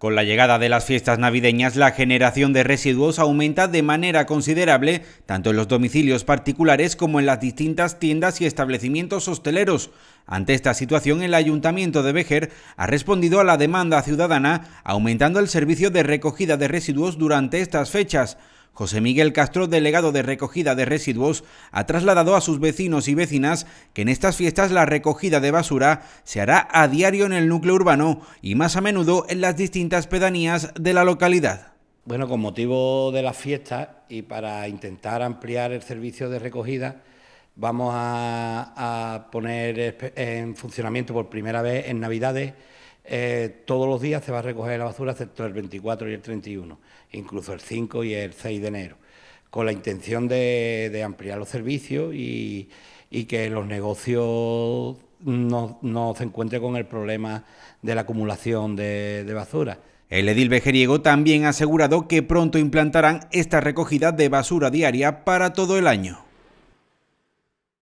Con la llegada de las fiestas navideñas, la generación de residuos aumenta de manera considerable, tanto en los domicilios particulares como en las distintas tiendas y establecimientos hosteleros. Ante esta situación, el Ayuntamiento de Bejer ha respondido a la demanda ciudadana, aumentando el servicio de recogida de residuos durante estas fechas. José Miguel Castro, delegado de recogida de residuos, ha trasladado a sus vecinos y vecinas que en estas fiestas la recogida de basura se hará a diario en el núcleo urbano y más a menudo en las distintas pedanías de la localidad. Bueno, con motivo de las fiestas y para intentar ampliar el servicio de recogida, vamos a, a poner en funcionamiento por primera vez en Navidades eh, todos los días se va a recoger la basura, excepto el 24 y el 31, incluso el 5 y el 6 de enero, con la intención de, ampliar los servicios y, que los negocios no, se encuentren con el problema de la acumulación de, de basura. El edil Vejeriego también ha asegurado que pronto implantarán esta recogida de basura diaria para todo el año.